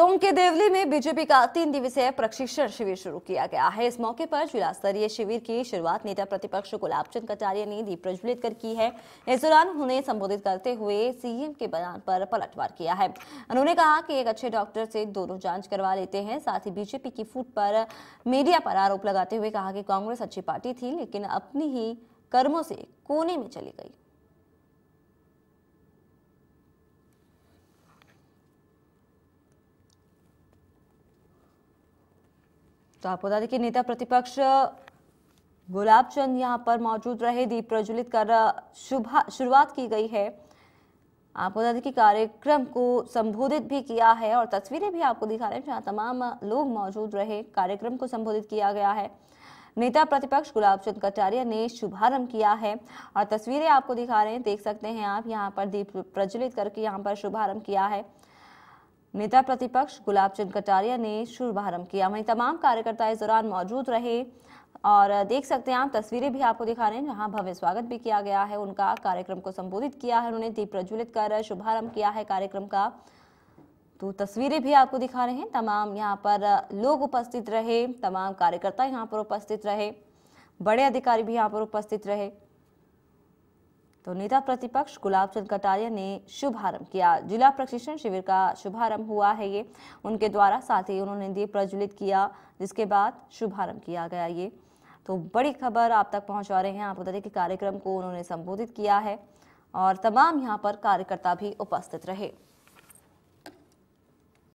टोंग के देवली में बीजेपी का तीन दिवसीय प्रशिक्षण शिविर शुरू किया गया है इस मौके पर जिला स्तरीय शिविर की शुरुआत नेता प्रतिपक्ष गुलाब चंद कटारिया ने दीप प्रज्वलित कर की है इस दौरान उन्हें संबोधित करते हुए सीएम के बयान पर पलटवार किया है उन्होंने कहा कि एक अच्छे डॉक्टर से दोनों जांच करवा लेते हैं साथ ही बीजेपी की फूट पर मीडिया पर आरोप लगाते हुए कहा कि कांग्रेस अच्छी पार्टी थी लेकिन अपनी ही कर्मों से कोने में चली गई तो आपको बता दें कि नेता प्रतिपक्ष गुलाब चंद यहाँ पर मौजूद रहे दीप प्रज्वलित कर शुभ शुरुआत की गई है आपको बता दें कि कार्यक्रम को संबोधित भी किया है और तस्वीरें भी आपको दिखा रहे हैं जहाँ तमाम लोग मौजूद रहे कार्यक्रम को संबोधित किया गया है नेता प्रतिपक्ष गुलाब चंद कटारिया ने शुभारंभ किया है और तस्वीरें आपको दिखा रहे हैं देख सकते हैं आप यहाँ पर दीप प्रज्वलित करके यहाँ पर शुभारंभ किया है नेता प्रतिपक्ष गुलाब चंद कटारिया ने शुभारंभ किया वहीं तमाम कार्यकर्ता इस दौरान मौजूद रहे और देख सकते हैं आप तस्वीरें भी आपको दिखा रहे हैं जहां भव्य स्वागत भी किया गया है उनका कार्यक्रम को संबोधित किया है उन्होंने दीप प्रज्वलित कर शुभारंभ किया है कार्यक्रम का तो तस्वीरें भी आपको दिखा रहे हैं तमाम यहाँ पर लोग उपस्थित रहे तमाम कार्यकर्ता यहाँ पर उपस्थित रहे बड़े अधिकारी भी यहाँ पर उपस्थित रहे तो नेता प्रतिपक्ष गुलाब चंद कटारिया ने शुभारंभ किया जिला प्रशिक्षण शिविर का शुभारंभ हुआ है ये उनके द्वारा साथ ही उन्होंने दिए प्रज्वलित किया जिसके बाद शुभारंभ किया गया ये तो बड़ी खबर आप तक पहुंचा रहे हैं आपको बता दें कि कार्यक्रम को उन्होंने संबोधित किया है और तमाम यहाँ पर कार्यकर्ता भी उपस्थित रहे